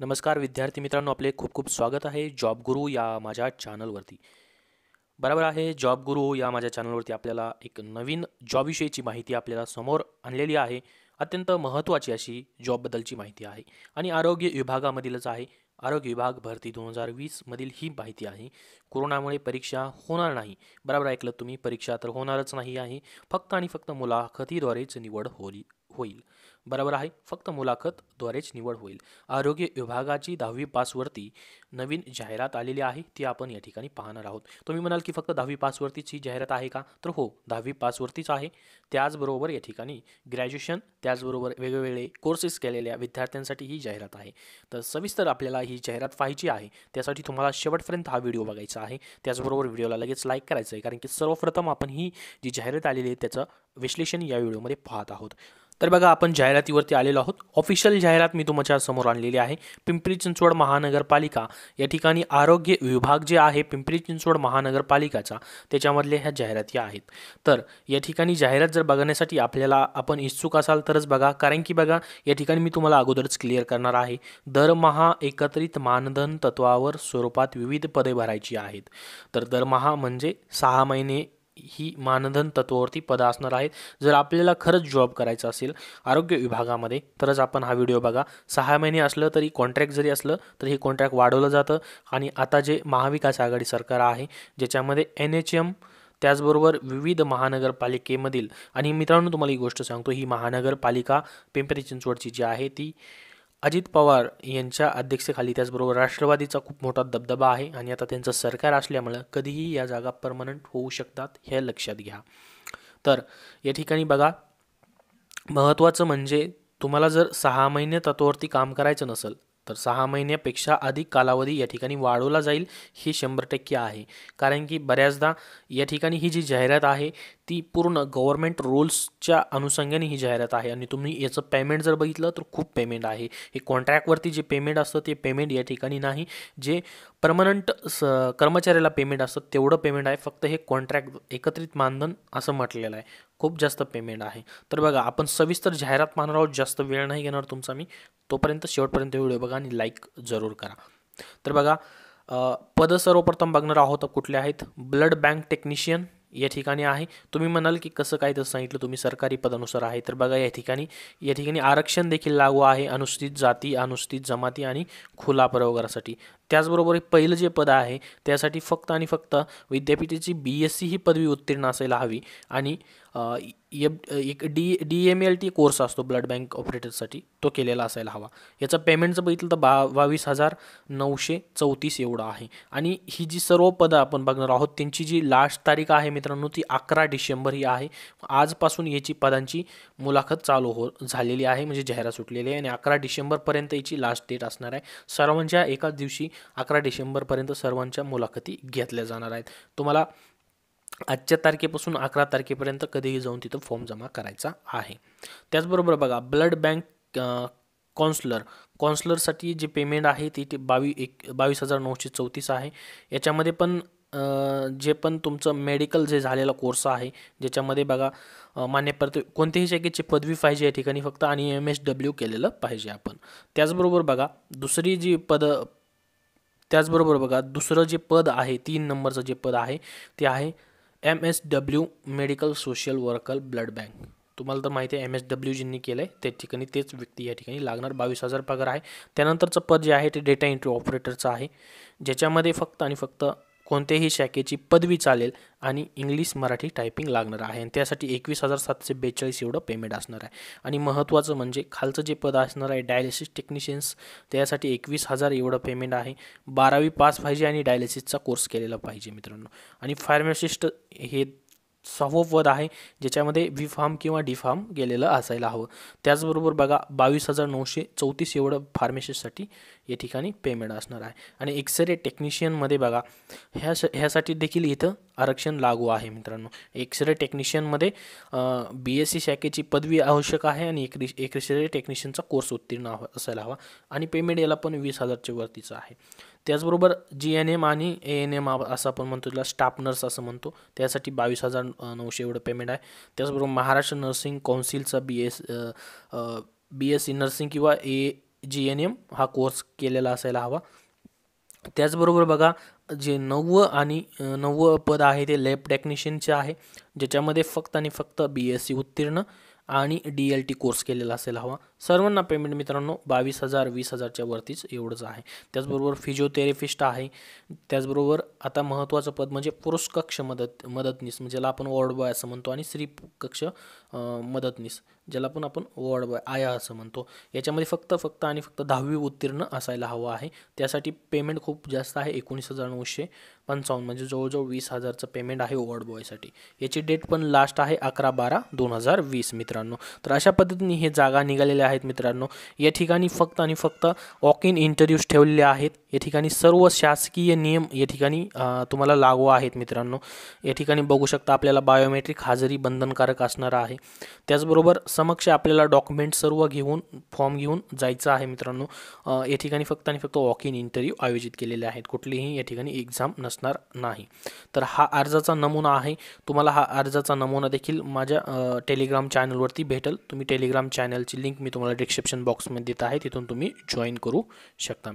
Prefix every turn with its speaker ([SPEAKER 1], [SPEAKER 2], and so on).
[SPEAKER 1] नमस्कार विद्यार्थी मित्रांनो आपले खूप खूप स्वागत आहे जॉब गुरु या माझ्या चॅनलवरती बरोबर आहे जॉब गुरु या माझ्या चॅनलवरती आपल्याला एक नवीन जॉबविषयीची माहिती आपल्याला समोर आणलेली आहे अत्यंत महत्त्वाची अशी जॉबबद्दलची माहिती आहे आणि आरोग्य विभागामधीलच आहे आरोग्य विभाग भरती दोन हजार वीसमधील ही माहिती आहे कोरोनामुळे परीक्षा होणार नाही बरोबर ऐकलं तुम्ही परीक्षा तर होणारच नाही आहे फक्त आणि फक्त मुलाखतीद्वारेच निवड होईल होईल बरोबर आहे फक्त मुलाखतद्वारेच निवड होईल आरोग्य विभागाची दहावी पासवरती नवीन जाहिरात आलेली आहे ती आपण या ठिकाणी पाहणार आहोत तुम्ही म्हणाल की फक्त दहावी पासवरतीच ही जाहिरात आहे का तर हो दहावी पासवरतीच आहे त्याचबरोबर या ठिकाणी ग्रॅज्युएशन त्याचबरोबर वेगवेगळे कोर्सेस केलेल्या विद्यार्थ्यांसाठी ही जाहिरात आहे तर सविस्तर आपल्याला ही जाहिरात पाहायची आहे त्यासाठी तुम्हाला शेवटपर्यंत हा व्हिडिओ बघायचा आहे त्याचबरोबर व्हिडिओला लगेच लाईक करायचं आहे कारण की सर्वप्रथम आपण ही जी जाहिरात आलेली आहे त्याचं विश्लेषण या व्हिडिओमध्ये पाहत आहोत तर बघा आपण जाहिरातीवरती आलेलो आहोत ऑफिशियल जाहिरात मी तुमच्या समोर आणलेली आहे पिंपरी चिंचवड महानगरपालिका या ठिकाणी आरोग्य विभाग जे आहे पिंपरी चिंचवड महानगरपालिकाचा त्याच्यामधल्या ह्या जाहिराती आहेत तर या ठिकाणी जाहिरात जर बघण्यासाठी आपल्याला आपण इच्छुक असाल तरच बघा कारण की बघा या ठिकाणी मी तुम्हाला अगोदरच क्लिअर करणार आहे दरमहा एकत्रित मानधन तत्वावर स्वरूपात विविध पदे भरायची आहेत तर दरमहा म्हणजे सहा महिने ही मानधन तत्वावरती पदं असणार आहेत जर आपल्याला खरंच जॉब करायचा असेल आरोग्य विभागामध्ये तरच आपण हा व्हिडिओ बघा सहा महिने असलं तरी कॉन्ट्रॅक्ट जरी असलं तर हे कॉन्ट्रॅक्ट वाढवलं जातं आणि आता जे महाविकास आघाडी सरकार आहे ज्याच्यामध्ये एन एच एम त्याचबरोबर विविध महानगरपालिकेमधील आणि मित्रांनो तुम्हाला ही गोष्ट सांगतो ही महानगरपालिका पिंपरी चिंचवडची जी आहे ती अजित पवार यांच्या अध्यक्षेखाली त्याचबरोबर राष्ट्रवादीचा खूप मोठा दबदबा आहे आणि आता त्यांचं सरकार असल्यामुळं कधीही या जागा परमनंट होऊ शकतात हे लक्षात घ्या तर या ठिकाणी बघा महत्त्वाचं म्हणजे तुम्हाला जर सहा महिने तत्वावरती काम करायचं नसेल तर सहा महिन्यापेक्षा अधिक कालावधी या ठिकाणी वाढवला जाईल हे शंभर टक्के आहे कारण की बऱ्याचदा या ठिकाणी ही जी जाहिरात आहे ती पूर्ण गव्हर्मेंट रूल्सच्या अनुषंगाने ही जाहिरात आहे आणि तुम्ही याचं पेमेंट जर बघितलं तर खूप पेमेंट आहे हे कॉन्ट्रॅक्टवरती जे पेमेंट असतं ते पेमेंट या ठिकाणी नाही जे परमनंट स कर्मचाऱ्याला पेमेंट असतं तेवढं पेमेंट आहे फक्त हे कॉन्ट्रॅक्ट एकत्रित मानधन असं म्हटलेलं आहे खूप जास्त पेमेंट आहे तर बघा आपण सविस्तर जाहिरात पाहणार आहोत जास्त वेळ नाही घेणार तुमचा मी तोपर्यंत शेवटपर्यंत व्हिडिओ बघा आणि लाईक जरूर करा तर बघा पद सर्वप्रथम बघणार आहोत कुठले आहेत ब्लड बँक टेक्निशियन या ठिकाणी आहे तुम्ही म्हणाल की कसं काय तसं सांगितलं तुम्ही सरकारी पदानुसार आहे तर बघा या ठिकाणी या ठिकाणी आरक्षण देखील लागू आहे अनुसूचित जाती अनुसूचित जमाती आणि खुला प्रवर्गासाठी त्याचबरोबर हे पहिलं जे पद आहे त्यासाठी फक्त आणि फक्त विद्यापीठाची बी एस सी ही पदवी उत्तीर्ण असायला हवी आणि एक D D M L T course असतो ब्लड बँक ऑपरेटरसाठी तो केलेला असायला हवा याचा पेमेंटचं बघितलं तर बा बावीस हजार नऊशे चौतीस एवढं आहे आणि ही जी सर्व पदं आपण बघणार आहोत त्यांची जी लास्ट तारीख आहे मित्रांनो ती अकरा डिसेंबर ही आहे आजपासून याची पदांची मुलाखत चालू हो झालेली आहे म्हणजे जाहिरात सुटलेली आहे आणि अकरा डिसेंबरपर्यंत याची लास्ट डेट असणार आहे सर्वांच्या एकाच दिवशी अकरा डिसेंबरपर्यंत सर्वांच्या मुलाखती घेतल्या जाणार आहेत तुम्हाला आजच्या तारखेपासून अकरा तारखेपर्यंत कधीही जाऊन तिथं फॉर्म जमा करायचा आहे त्याचबरोबर बघा ब्लड बँक कॉन्सलर कॉन्सलरसाठी जे पेमेंट आहे ती बावी एक बावीस हजार नऊशे चौतीस आहे याच्यामध्ये पण जे पण तुमचं मेडिकल जे झालेला कोर्स आहे ज्याच्यामध्ये बघा मान्य परत कोणत्याही शाखेची पदवी पाहिजे या ठिकाणी फक्त आणि एम एस डब्ल्यू केलेलं पाहिजे आपण त्याचबरोबर बघा दुसरी जी पद त्याचबरोबर बघा दुसरं जे पद आहे तीन नंबरचं जे पद आहे ते आहे M S W medical social worker blood bank तुम्हाला तर माहिती आहे एम एस डब्ल्यू ज्यांनी केलं आहे त्या ठिकाणी तेच व्यक्ती या ठिकाणी लागणार बावीस हजार पगार आहे त्यानंतरचं पद जे आहे ते डेटा एंट्री ऑपरेटरचं आहे ज्याच्यामध्ये फक्त आणि फक्त कोणत्याही शाखेची पदवी चालेल आणि इंग्लिश मराठी टायपिंग लागणार आहे आणि त्यासाठी एकवीस हजार सातशे बेचाळीस एवढं पेमेंट असणार आहे आणि महत्त्वाचं म्हणजे खालचं जे पद असणार आहे डायलिसिस टेक्निशियन्स त्यासाठी एकवीस हजार एवढं पेमेंट आहे बारावी पास पाहिजे आणि डायलिसिसचा कोर्स केलेला पाहिजे मित्रांनो आणि फार्मासिस्ट हे सहावं पद आहे ज्याच्यामध्ये वी फार्म किंवा डी फार्म गेलेलं असायला हवं त्याचबरोबर बघा बावीस हजार नऊशे चौतीस एवढं फार्मेसीसाठी या ठिकाणी पेमेंट असणार आहे आणि एक्सरे टेक्निशियनमध्ये बघा ह्या ह्यासाठी देखील इथं आरक्षण लागू आहे मित्रांनो एक्सरे टेक्निशियनमध्ये बी एस सी शाखेची पदवी आवश्यक आहे आणि एक एक्सरे टेक्निशियनचा कोर्स उत्तीर्ण असायला हवा आणि पेमेंट याला पण वीस हजारच्या वरतीचं आहे त्याचबरोबर जी एन एम आणि ए एन एम असं आपण म्हणतो त्याला स्टाफ नर्स असं म्हणतो त्यासाठी बावीस हजार नऊशे एवढं पेमेंट आहे त्याचबरोबर महाराष्ट्र नर्सिंग कौन्सिलचा B S B S C nursing किंवा ए जी एन एम हा कोर्स केलेला असायला हवा त्याचबरोबर बघा जे नववं आणि नववं पद आहे ते लॅब टेक्निशियनचे आहे ज्याच्यामध्ये फक्त आणि फक्त बी एस सी उत्तीर्ण आणि डी एल टी कोर्स केलेला असायला हवा सर्वांना पेमेंट मित्रांनो बावीस हजार वीस हजारच्या वरतीच एवढंच आहे त्याचबरोबर फिजिओथेरपिस्ट आहे त्याचबरोबर आता महत्त्वाचं पद म्हणजे पुरुष कक्ष मदत मदतनीस म्हणजे ज्याला आपण वॉर्ड बॉय असं म्हणतो आणि स्त्री कक्ष मदतनीस ज्याला पण आपण वॉर्ड बॉय आया असं म्हणतो याच्यामध्ये फक्त फक्त आणि फक्त दहावी उत्तीर्ण असायला हवं आहे त्यासाठी पेमेंट खूप जास्त आहे एकोणीस हजार नऊशे पंचावन्न म्हणजे जवळजवळ वीस हजारचं पेमेंट आहे वॉर्ड बॉयसाठी याची डेट पण लास्ट आहे अकरा बारा दोन हजार वीस मित्रांनो तर अशा पद्धतीने हे जागा निघालेल्या आहेत मित्रांनो या ठिकाणी फक्त आणि फक्त वॉक इन इंटरव्ह्यूज ठेवलेले आहेत या ठिकाणी सर्व शासकीय नियम या ठिकाणी तुम्हाला लागू आहेत मित्रांनो या ठिकाणी बघू शकता आपल्याला बायोमेट्रिक हजेरी बंधनकारक असणार आहे त्याचबरोबर समक्ष आपल्याला डॉक्युमेंट सर्व घेऊन फॉर्म घेऊन जायचं आहे मित्रांनो या ठिकाणी फक्त आणि फक्त वॉक इन इंटरव्ह्यू आयोजित केलेले आहेत कुठलीही या ठिकाणी एक्झाम नसणार नाही तर हा अर्जाचा नमुना आहे तुम्हाला हा अर्जाचा नमुना देखील माझ्या टेलिग्राम चॅनलवरती भेटेल तुम्ही टेलिग्राम चॅनलची लिंक मी तुम्हाला डिस्क्रिप्शन बॉक्समध्ये देत आहे तिथून तुम्ही जॉईन करू शकता